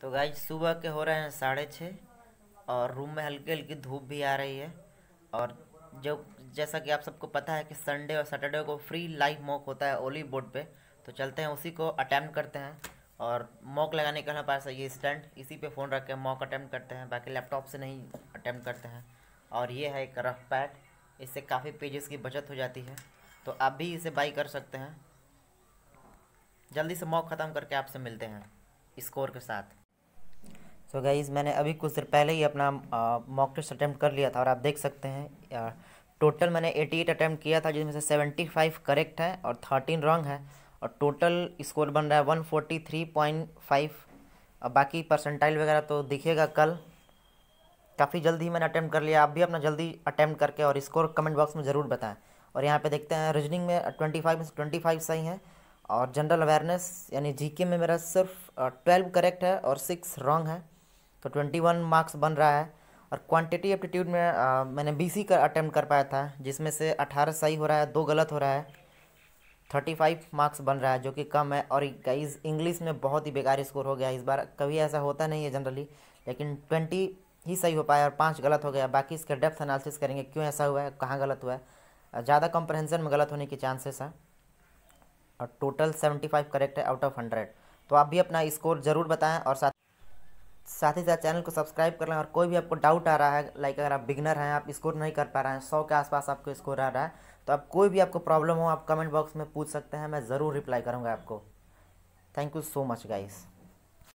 तो गाय सुबह के हो रहे हैं साढ़े छः और रूम में हल्की हल्की धूप भी आ रही है और जो जैसा कि आप सबको पता है कि संडे और सैटरडे को फ्री लाइव मॉक होता है ओली बोर्ड पे तो चलते हैं उसी को अटैम्प्ट करते हैं और मॉक लगाने का हमारे पास ये स्टैंड इसी पे फ़ोन रख के मॉक अटैम्प्ट करते हैं बाकी लैपटॉप से नहीं अटैम्प्ट करते हैं और ये है एक रफ पैड इससे काफ़ी पेजेस की बचत हो जाती है तो आप भी इसे बाई कर सकते हैं जल्दी से मॉक ख़त्म करके आपसे मिलते हैं स्कोर के साथ सो so गाइज़ मैंने अभी कुछ देर पहले ही अपना मॉक टेस्ट अटैम्प्ट कर लिया था और आप देख सकते हैं टोटल मैंने 88 अटैम्प्ट किया था जिसमें से 75 करेक्ट है और 13 रॉन्ग है और टोटल स्कोर बन रहा है 143.5 और बाकी परसेंटाइल वगैरह तो दिखेगा कल काफ़ी जल्दी ही मैंने अटैम्प्ट कर लिया आप भी अपना जल्दी अटैम्प्ट करके और स्कोर कमेंट बॉक्स में ज़रूर बताएँ और यहाँ पर देखते हैं रीजनिंग में ट्वेंटी फाइव में से ट्वेंटी फाइव सही है और जनरल अवेयरनेस यानी जीके में मेरा सिर्फ ट्वेल्व करेक्ट है और सिक्स रॉन्ग है तो ट्वेंटी वन मार्क्स बन रहा है और क्वांटिटी एप्टीट्यूड में आ, मैंने बी सी का अटैम्प्ट कर पाया था जिसमें से अठारह सही हो रहा है दो गलत हो रहा है थर्टी फाइव मार्क्स बन रहा है जो कि कम है और गाइज इंग्लिश में बहुत ही बेकार स्कोर हो गया इस बार कभी ऐसा होता नहीं है जनरली लेकिन ट्वेंटी ही सही हो पाया और पाँच गलत हो गया बाकी इसका डेप्थ एनालिसिस करेंगे क्यों ऐसा हुआ है कहाँ गलत हुआ है ज़्यादा कंप्रहेंसन में गलत होने के चांसेस हैं और टोटल सेवेंटी फाइव करेक्ट है आउट ऑफ हंड्रेड तो आप भी अपना स्कोर ज़रूर बताएं और साथ साथ ही साथ चैनल को सब्सक्राइब कर लें और कोई भी आपको डाउट आ रहा है लाइक अगर आप बिगनर हैं आप स्कोर नहीं कर पा रहे हैं सौ के आसपास आपको स्कोर आ रहा है तो आप कोई भी आपको प्रॉब्लम हो आप कमेंट बॉक्स में पूछ सकते हैं मैं ज़रूर रिप्लाई करूँगा आपको thank you so much guys